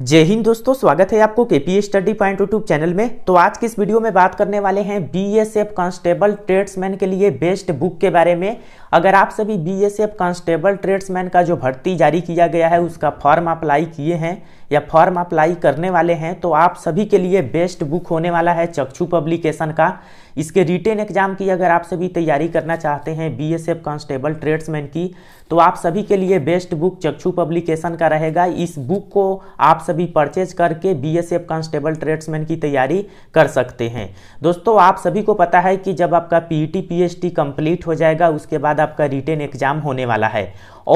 जय हिंद दोस्तों स्वागत है आपको K P study point YouTube channel में तो आज की इस वीडियो में बात करने वाले हैं बीएसएफ कांस्टेबल ट्रेड्समैन के लिए बेस्ट बुक के बारे में अगर आप सभी बीएसएफ कांस्टेबल ट्रेड्समैन का जो भर्ती जारी किया गया है उसका फॉर्म अप्लाई किए हैं या फॉर्म अप्लाई करने वाले हैं तो आप सभी के लिए बेस्ट बुक होने वाला है चक्षु पब्लिकेशन का इसके रिटेन एग्जाम की अगर आप सभी तैयारी करना चाहते हैं B S F constable tradesman की तो आप सभी के लिए बेस्ट बुक चक्षु पब्लिकेशन का रहेगा इस बुक को आप सभी परचेज करके B S F constable tradesman की तैयारी कर सकते हैं दोस्तों आप सभी को पता है कि जब आपका P E T P H T complete हो जाएगा उसके बाद आपका रिटेन एग्जाम होने वाला है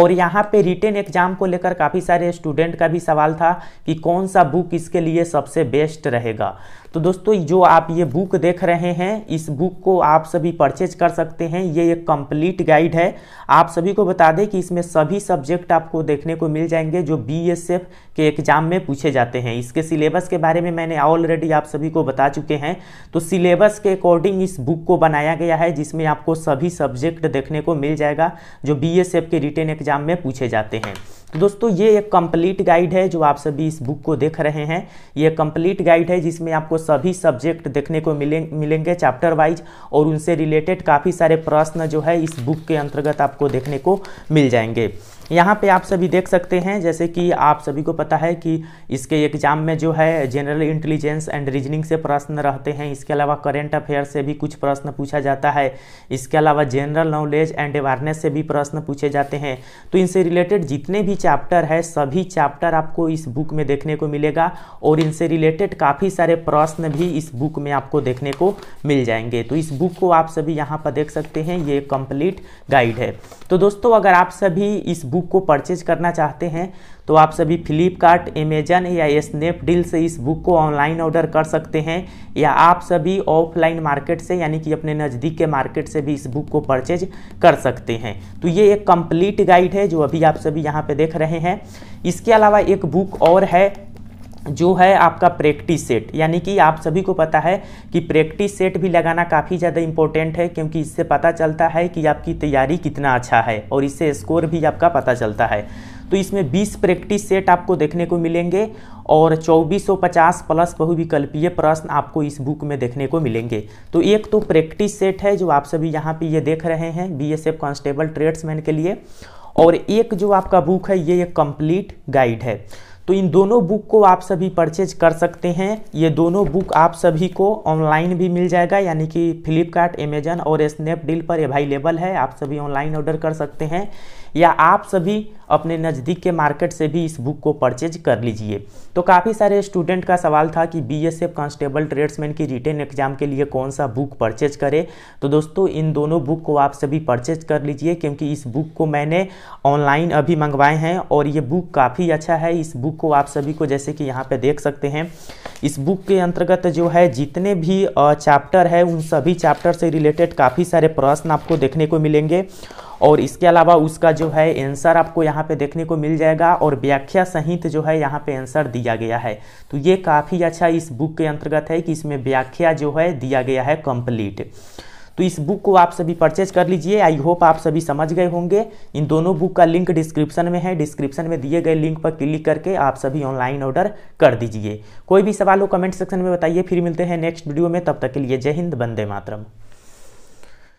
और यहाँ पे रिटेन एग्जाम को लेकर काफ़ी सारे स्टूडेंट का भी सवाल था कि कौन सा बुक इसके लिए सबसे बेस्ट रहेगा तो दोस्तों जो आप ये बुक देख रहे हैं इस बुक को आप सभी परचेज कर सकते हैं ये एक कंप्लीट गाइड है आप सभी को बता दें कि इसमें सभी सब्जेक्ट आपको देखने को मिल जाएंगे जो बी के एग्ज़ाम में पूछे जाते हैं इसके सिलेबस के बारे में मैंने ऑलरेडी आप सभी को बता चुके हैं तो सिलेबस के अकॉर्डिंग इस बुक को बनाया गया है जिसमें आपको सभी सब्जेक्ट देखने को मिल जाएगा जो बी के रिटेन एग्जाम में पूछे जाते हैं तो दोस्तों ये एक कंप्लीट गाइड है जो आप सभी इस बुक को देख रहे हैं ये कंप्लीट गाइड है जिसमें आपको सभी सब्जेक्ट देखने को मिलें मिलेंगे चैप्टर वाइज और उनसे रिलेटेड काफ़ी सारे प्रश्न जो है इस बुक के अंतर्गत आपको देखने को मिल जाएंगे यहाँ पे आप सभी देख सकते हैं जैसे कि आप सभी को पता है कि इसके एग्जाम में जो है जनरल इंटेलिजेंस एंड रीजनिंग से प्रश्न रहते हैं इसके अलावा करेंट अफेयर से भी कुछ प्रश्न पूछा जाता है इसके अलावा जनरल नॉलेज एंड अवेयरनेस से भी प्रश्न पूछे जाते हैं तो इनसे रिलेटेड जितने भी चैप्टर है सभी चैप्टर आपको इस बुक में देखने को मिलेगा और इनसे रिलेटेड काफ़ी सारे प्रश्न भी इस बुक में आपको देखने को मिल जाएंगे तो इस बुक को आप सभी यहाँ पर देख सकते हैं ये कंप्लीट गाइड है तो दोस्तों अगर आप सभी इस बुक को परचेज करना चाहते हैं तो आप सभी फ्लिपकार्ट एमेजन या स्नैपडील से इस बुक को ऑनलाइन ऑर्डर कर सकते हैं या आप सभी ऑफलाइन मार्केट से यानी कि अपने नज़दीक के मार्केट से भी इस बुक को परचेज कर सकते हैं तो ये एक कंप्लीट गाइड है जो अभी आप सभी यहाँ पे देख देख रहे हैं इसके अलावा एक बुक और है जो है आपका प्रैक्टिस सेट यानी कि आप सभी को पता है कि प्रैक्टिस सेट भी लगाना काफ़ी ज़्यादा इम्पोर्टेंट है क्योंकि इससे पता चलता है कि आपकी तैयारी कितना अच्छा है और इससे स्कोर भी आपका पता चलता है तो इसमें 20 प्रैक्टिस सेट आपको देखने को मिलेंगे और 2450 प्लस बहुविकल्पीय प्रश्न आपको इस बुक में देखने को मिलेंगे तो एक तो प्रैक्टिस सेट है जो आप सभी यहाँ पे ये देख रहे हैं बी कांस्टेबल ट्रेड्समैन के लिए और एक जो आपका बुक है ये एक कंप्लीट गाइड है तो इन दोनों बुक को आप सभी परचेज कर सकते हैं ये दोनों बुक आप सभी को ऑनलाइन भी मिल जाएगा यानी कि फ्लिपकार्ट अमेजन और स्नैपडील पर अवेलेबल है आप सभी ऑनलाइन ऑर्डर कर सकते हैं या आप सभी अपने नज़दीक के मार्केट से भी इस बुक को परचेज कर लीजिए तो काफ़ी सारे स्टूडेंट का सवाल था कि B S F constable tradesman की रिटर्न एग्जाम के लिए कौन सा बुक परचेज करें तो दोस्तों इन दोनों बुक को आप सभी परचेज कर लीजिए क्योंकि इस बुक को मैंने ऑनलाइन अभी मंगवाए हैं और ये बुक काफ़ी अच्छा है इस बुक को आप सभी को जैसे कि यहाँ पर देख सकते हैं इस बुक के अंतर्गत जो है जितने भी चैप्टर है उन सभी चैप्टर से रिलेटेड काफ़ी सारे प्रश्न आपको देखने को मिलेंगे और इसके अलावा उसका जो है आंसर आपको यहाँ पे देखने को मिल जाएगा और व्याख्या सहित जो है यहाँ पे आंसर दिया गया है तो ये काफ़ी अच्छा इस बुक के अंतर्गत है कि इसमें व्याख्या जो है दिया गया है कंप्लीट तो इस बुक को आप सभी परचेज कर लीजिए आई होप आप सभी समझ गए होंगे इन दोनों बुक का लिंक डिस्क्रिप्शन में है डिस्क्रिप्शन में दिए गए लिंक पर क्लिक करके आप सभी ऑनलाइन ऑर्डर कर दीजिए कोई भी सवाल हो कमेंट सेक्शन में बताइए फिर मिलते हैं नेक्स्ट वीडियो में तब तक के लिए जय हिंद बंदे मातरम